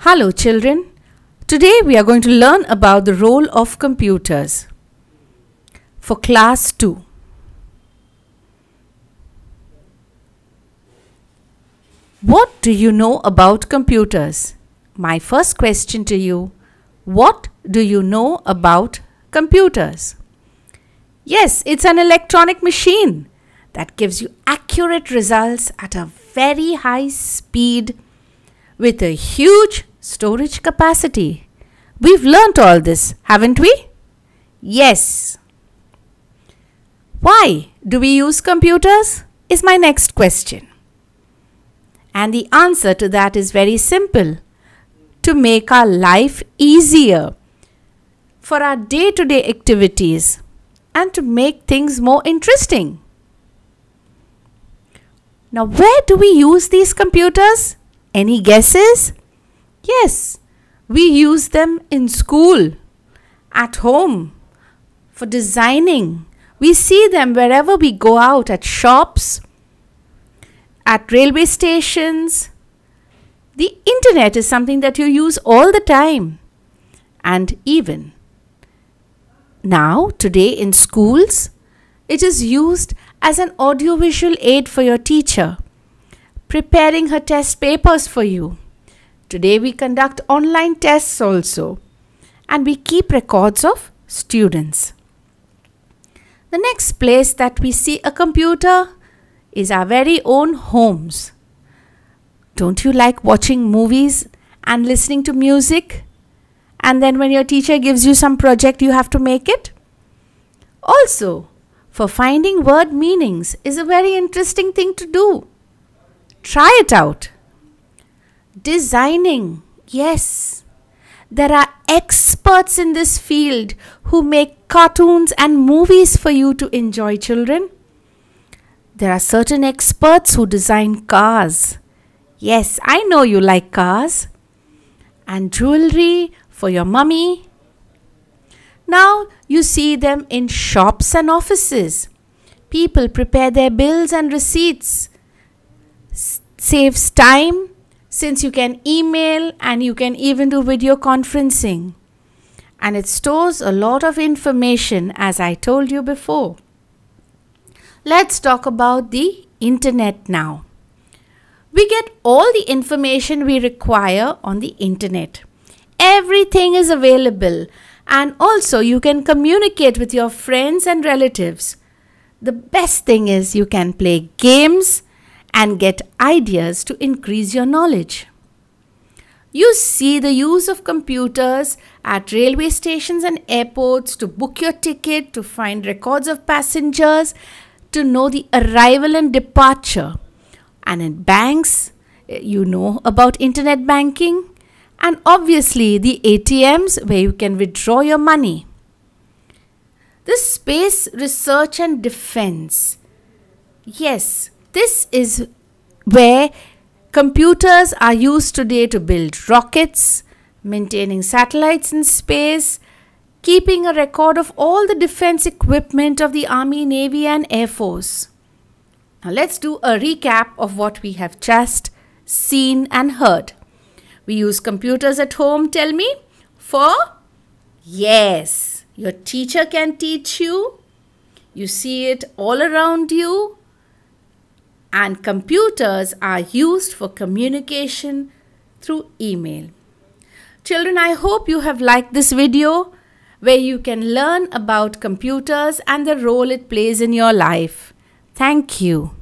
Hello children. Today we are going to learn about the role of computers for class 2. What do you know about computers? My first question to you, what do you know about computers? Yes, it's an electronic machine that gives you accurate results at a very high speed with a huge storage capacity. We've learnt all this, haven't we? Yes. Why do we use computers? Is my next question. And the answer to that is very simple to make our life easier for our day to day activities and to make things more interesting. Now, where do we use these computers? Any guesses? Yes, we use them in school, at home, for designing. We see them wherever we go out at shops, at railway stations. The internet is something that you use all the time and even. Now, today in schools, it is used as an audiovisual aid for your teacher preparing her test papers for you. Today we conduct online tests also and we keep records of students. The next place that we see a computer is our very own homes. Don't you like watching movies and listening to music? And then when your teacher gives you some project, you have to make it? Also, for finding word meanings is a very interesting thing to do. Try it out. Designing, yes. There are experts in this field who make cartoons and movies for you to enjoy, children. There are certain experts who design cars. Yes, I know you like cars. And jewelry for your mummy. Now you see them in shops and offices. People prepare their bills and receipts saves time since you can email and you can even do video conferencing. And it stores a lot of information as I told you before. Let's talk about the internet now. We get all the information we require on the internet. Everything is available and also you can communicate with your friends and relatives. The best thing is you can play games, and get ideas to increase your knowledge. You see the use of computers at railway stations and airports to book your ticket, to find records of passengers, to know the arrival and departure. And in banks, eh, you know about internet banking and obviously the ATMs where you can withdraw your money. This space research and defense. Yes, this is where computers are used today to build rockets, maintaining satellites in space, keeping a record of all the defense equipment of the Army, Navy, and Air Force. Now, let's do a recap of what we have just seen and heard. We use computers at home, tell me, for yes. Your teacher can teach you. You see it all around you and computers are used for communication through email. Children, I hope you have liked this video where you can learn about computers and the role it plays in your life. Thank you.